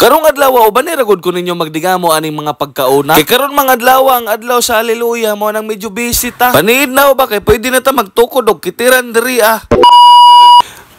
Karong adlaw o banira gud ko ninyo magdigamo aning mga pagkauna. Kay karon mga adlaw ang adlaw sa Hallelujah mo nang medyo busy ta. Paniid na ba kay pwede na ta magtukod og kitiran diri ah.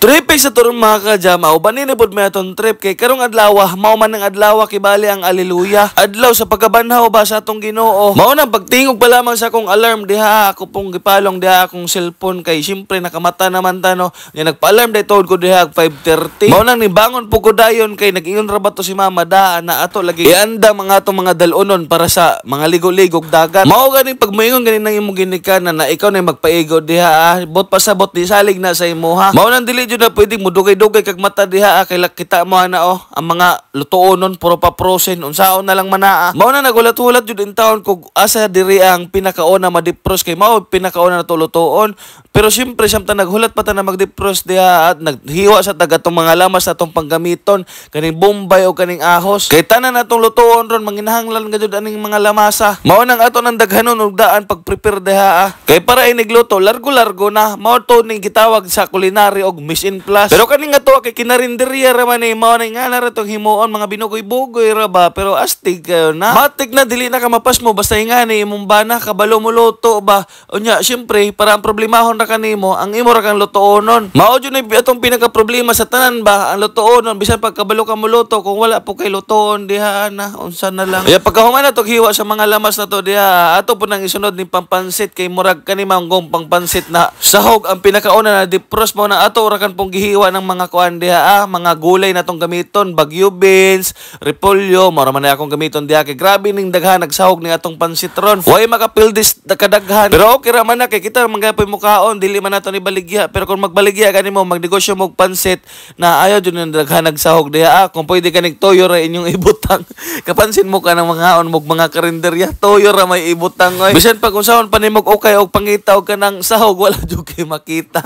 Trip sa turon mga kajam, o banin pod may trip kay karong adlaw, mao man ang adlaw kibali ang aleluya. Adlaw sa pagkabanhaw ba sa atong Ginoo. Mao na pagtingog pa lamang sa akong alarm diha ako pong gipalong diha akong cellphone kay syempre nakamata naman ta no. Nga nagpa-alarm day tawod ko diha 5:30. Mao nang nibangon po ko dayon kay nag-ingon ra bato si mama daa na ato lagi ianda mga atong mga dalunon para sa mga ligo-ligog dagat. Mao gani pag moingon gani nang imong ginikanan na ikaw na magpaigo diha. Ah, bot pasabot di salig na sa imo ha. Mao nang dili jud na pwedeng mudugay-dugay kag mata diha ah, kay kita mo ana oh ang mga lutuonon puro pa prosen unsaon na lang manaa. Ah, ah. Mao na nagulat ulat jud in town kog asa diri ang ma depress kay mao pinakauna na to lutuon. Pero syempre samtang naghulat pa ta na magdipros diha at naghiwa sa taga tong mga lamas atong panggamiton kaning bombay o kaning ahos. Kay tanan natong lutuon ron manginahanglan gad aning mga lamasa. Mao nang ato nang daghanon og daan pag prepare diha. Ah. Kay para inigluto largo-largo na mao to ning gitawag sa culinary og mis News in Plus. Pero kaning ato kay kinarinderya ra man ni eh. mao na nga na tong himuon mga binugoy-bugoy ra ba pero astig kayo eh, na. Matik na dili na ka mapas mo basta nga ni imong bana kabalo mo luto ba. Unya syempre para ang problemahon ra kanimo ang imo ra kang lutuonon. Mao jud ni eh, atong pinaka problema sa tanan ba ang lutoonon bisan pag kabalo ka mo luto kung wala po kay lutoon diha na unsa na lang. Kaya pagkahuman na to hiwa sa mga lamas na to diha ato po nang isunod ni pampansit kay murag kanima ang pampansit na sahog ang pinakauna na dipros mo na ato ra lang pong gihiwa ng mga kuan diha ah, mga gulay natong gamiton, bagyo beans, repolyo, mura man akong gamiton diha kay grabe ning daghan nagsahog ni atong pansitron. Way makapil this kadaghan. Pero okay ra man kay kita man gapoy mukaon, dili man nato ni baligya. Pero kung magbaligya gani mo magnegosyo mo og pansit na ayo jud ning daghan nagsahog diha ah, kung pwede ka nig toyo ra inyong ibutang. Kapansin mo ka ng mga on mog mga karinderya, toyo ra may ibutang oy. Bisan pag unsahon pa nimog okay og pangita ka kanang sahog wala jud kay makita.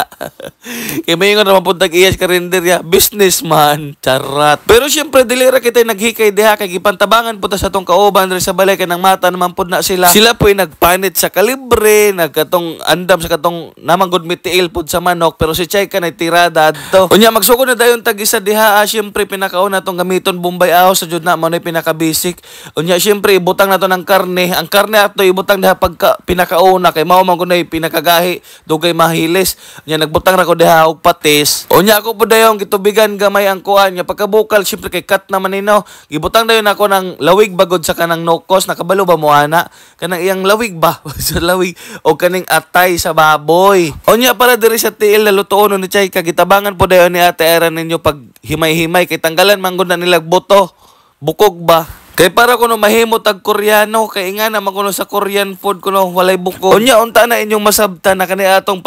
kay mayon naman po nag-iyas ka rin ya. Businessman, charat. Pero syempre, dilira kita naghikay diha kay gipantabangan po ta sa tong kauban rin sa balay kay nang mata naman po na sila. Sila po ay nagpanit sa kalibre, nagkatong andam sa katong namang good mitiil po sa manok pero si Chay ka na tirada adto. Unya magsugod na dayon tag isa diha ah, syempre pinakauna tong gamiton Bombay aho sa jud na mo na pinaka basic. Unya syempre ibutang nato ng karne. Ang karne ato ibutang diha pagka pinakauna kay mao man ko na pinakagahi dugay mahilis. Unya nagbutang ra ko diha og pati space. Unya ako po dayon gitubigan gamay ang kuan nga pagkabukal syempre kay cut naman nino. Gibutang dayon ako ng lawig bagod sa kanang no cost nakabalo ba mo ana? Kanang iyang lawig ba? sa lawig o kaning atay sa baboy. Unya para diri sa tiil na lutuon ni Chay kagitabangan po dayon ni Ate Era ninyo pag himay-himay kay tanggalan manggod na nilag buto. Bukog ba? Kay para kuno mahimo tag Koreano kay nga na makuno sa Korean food kuno walay buko. Unya unta na inyong masabta na kani atong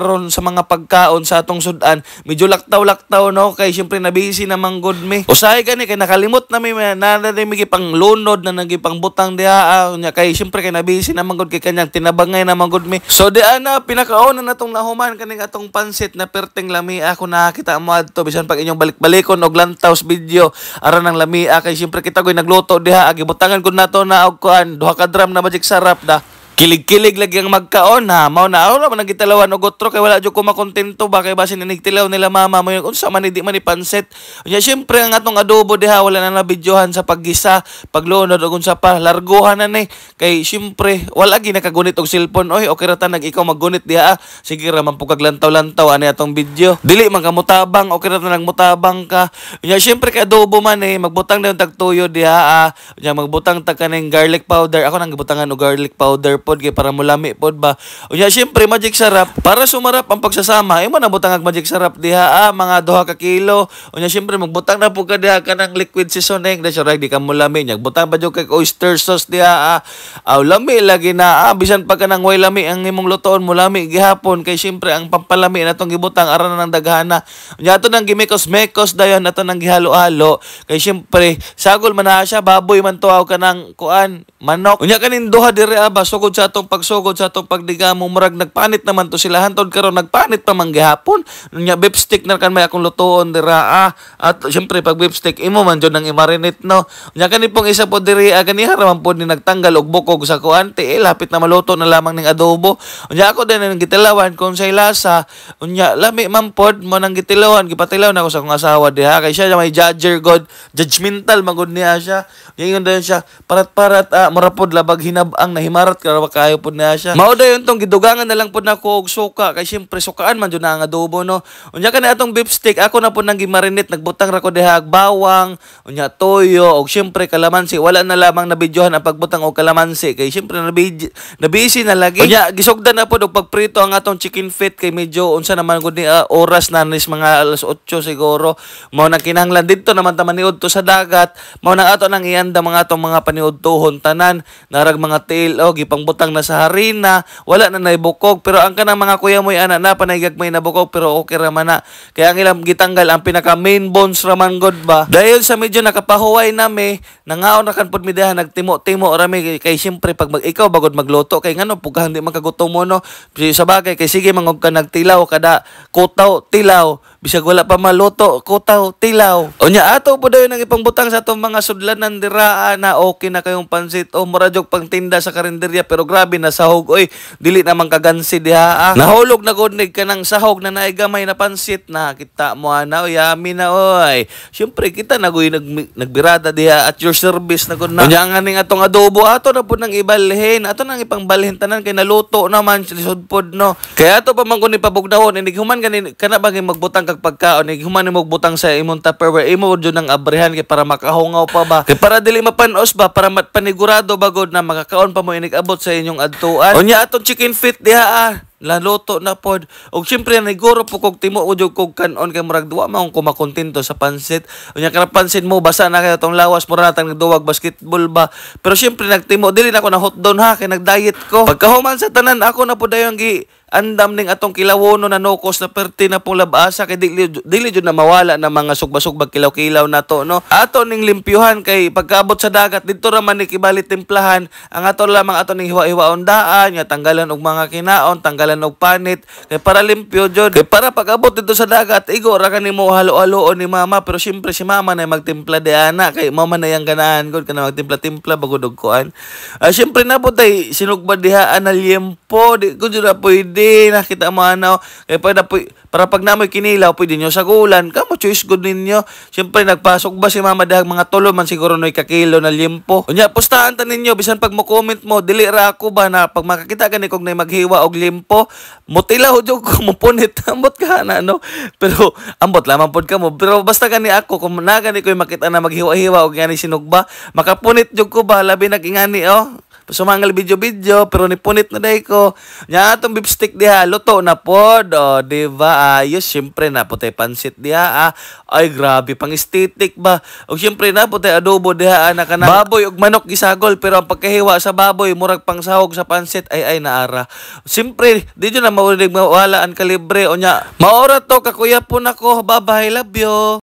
ron sa mga pagkaon sa atong sudan. Medyo laktaw-laktaw no kay syempre na busy na mang manggod me. Usahay gani kay nakalimot na mi na na mi pang lunod na nagi pang butang diha ah. unya kay syempre kay na busy na mang manggod kay kanyang tinabangay na mang manggod me. So di ana ah, pinakaon na natong nahuman kaning atong pansit na perteng lamia ako ah. nakita mo adto bisan pag inyong balik-balikon og lantaw video aran ang lamia kay syempre kita koy nagluto to diha gibutangan gud nato na og kuan duha ka drum na magic sarap da Kilig-kilig lagi ang magkaon ha. Mao na aura man gitalawan og otro kay wala jud ko makontento ba kay basin nigtilaw nila mama mo yung unsa man hindi man ipanset. Unya syempre ang atong adobo diha wala na nabidyohan sa paggisa, pagluonod og unsa pa larguhan na ni. Kay syempre wala gi nakagunit og cellphone oy okay ra ta nag ikaw maggunit diha. Ah. Sige ra man pugag lantaw-lantaw ani atong video. Dili man ka mutabang okay ra ta nag mutabang ka. Unya syempre kay adobo man eh magbutang dayon tag tuyo diha. Ah. Unya magbutang ta kaning garlic powder. Ako nang gibutangan og garlic powder po pod kay para mulami pod ba. Unya syempre magic sarap para sumarap ang pagsasama imo na butang ang magic sarap diha ah, mga duha ka kilo. Unya syempre magbutang na po ka diha kanang liquid seasoning da syempre di ka mulami nya butang pa jud kay oyster sauce diha ah. Aw lami lagi na ah, bisan pa kanang way lami ang imong lutoon mulami gihapon kay syempre ang pampalami natong gibutang aran nang daghana. Unya ato nang gimekos mekos dayon ato nang gihalo-halo kay syempre sagol man na siya baboy man tuaw kanang kuan manok. Unya kanin duha dire aba ah, sugod sa atong pagsugod sa atong pagdigamo murag nagpanit naman to sila hantod karon nagpanit pa man gihapon nya beef stick na kan may akong lutuon dira ah. at syempre pag beef stick imo man jud nang i-marinate no nya kani pong isa po diri ah, kaniha raman po ni nagtanggal og bukog sa kuante eh, lapit na maluto na lamang ning adobo nya ako din ang gitilawan kung say lasa nya lami man pod mo nang gitilawan gipatilaw na ko sa akong asawa diha kay siya may judger god judgmental magud niya siya nya ingon din siya parat parat ah, murapod labag hinab ang nahimarat karon para makayo po na siya. Mao dayon tong gidugangan na lang po na ko og suka kay siyempre sukaan man jud na ang adobo no. Unya kana atong beef steak ako na po nang gimarinate nagbutang ra ko diha bawang, unya toyo og siyempre kalamansi wala na lamang nabidyohan ang pagbutang og kalamansi kay siyempre nabid nabisi na lagi. Unya gisugdan na po og pagprito ang atong chicken feet kay medyo unsa naman gud ni uh, oras na nis mga alas 8 siguro mao na kinahanglan didto naman ta ni Udto sa dagat mao na ato nang ianda mga atong mga paniudtohon tanan narag mga tail og oh, gipang butang na sa harina, wala na naibukog. Pero ang kanang mga kuya mo'y ana na, panaygagmay na bukog, pero okay raman na. Kaya ang ilang gitanggal, ang pinaka main bones raman god ba. Dahil sa medyo nakapahuway nami, nangaon na kanpod mi dahan, nagtimo-timo rami. Kay siyempre, pag mag, ikaw bagod magluto, kay ngano, pugahang di magkagutom mo no. Sa bagay, kay sige, mangog ka nagtilaw, kada kutaw, tilaw, bisag wala pa maluto, kutaw, tilaw. O ato po dayon ang ipangbutang sa atong mga sudlanan diraa ah, na okay na kayong pansit o muradyog pangtinda sa karinderya pero grabe na sahog oy, dili naman kagansi diha. Ah. Nahulog na gud ka ng sahog na naigamay na pansit ah, na kita mo ana oy, yami na oy. Syempre kita nagoy nag, nagbirada diha at your service na gud na. Unya nga ning atong adobo ato na pud nang ibalhin, ato nang ipangbalhin tanan kay naluto naman sudpod no. Kaya ato pa man kun ipabugdahon, inighuman kanin kana ba magbutang katag pagkaon ni eh, human mo butang sa imong Tupperware imo jud nang abrihan kay para makahungaw pa ba kay para dili mapanos ba para matpanigurado bagod na makakaon pa mo inig abot sa inyong adtuan. Unya atong chicken feet diha ah laloto na pod. Og syempre niguro po kog timo udyo kog kanon kay murag duwa man kumakontento sa pansit. Unya kana pansit mo basa na kay tong lawas mura natang nagduwag basketball ba. Pero syempre nagtimo dili na ko na hotdon ha kay nagdiet ko. Pagkahuman sa tanan ako na pod dayon gi andam ning atong kilawono na nokos na perti na pulabasa kay dili dili jud na mawala na mga sugba-sugbag kilaw-kilaw nato no ato ning limpyuhan kay pagkaabot sa dagat didto ra man ni kibalit timplahan ang ato lamang ato ning hiwa-hiwaon daan nga tanggalan og mga kinaon tanggalan og panit kay para limpyo jud kay para pagabot didto sa dagat igo ra kanimo halo-haloon ni mama pero syempre si mama na magtimpla di ana kay mama na yang ganahan gud kana magtimpla-timpla bago og kuan uh, ah, syempre na po tay sinugba diha analyempo di ko jud na pwede pwede na kita manaw. Kaya eh, para, para pag namoy kinilaw, pwede nyo sagulan. Kamo choice good ninyo. syempre nagpasok ba si mama dahag mga tulo man siguro no'y kakilo na limpo. Unya, pustahan ta ninyo. Bisan pag mo comment mo, dili ra ako ba na pag makakita gani ni kog na maghiwa og limpo, mutilaw jud ko mo punit ambot ka na no. Pero ambot lamang pod ka mo. Pero basta gani ako kung na gani ko makita na maghiwa-hiwa og gani sinugba, makapunit jud ko ba labi nagingani oh. Sumangal video-video, pero nipunit na day ko. Nya atong beef stick diha, luto na po. O, di ba? Ayos, syempre na po tayo pansit diha. Ah. Ay, grabe, pang aesthetic ba? og syempre na po tayo adobo diha. Ah, nakanak. Baboy og manok gisagol, pero ang pagkahiwa sa baboy, murag pang sahog sa pansit, ay ay naara. Syempre, di na mawala mawalaan kalibre. O nya, maura to, ka kuya po nako babay love you.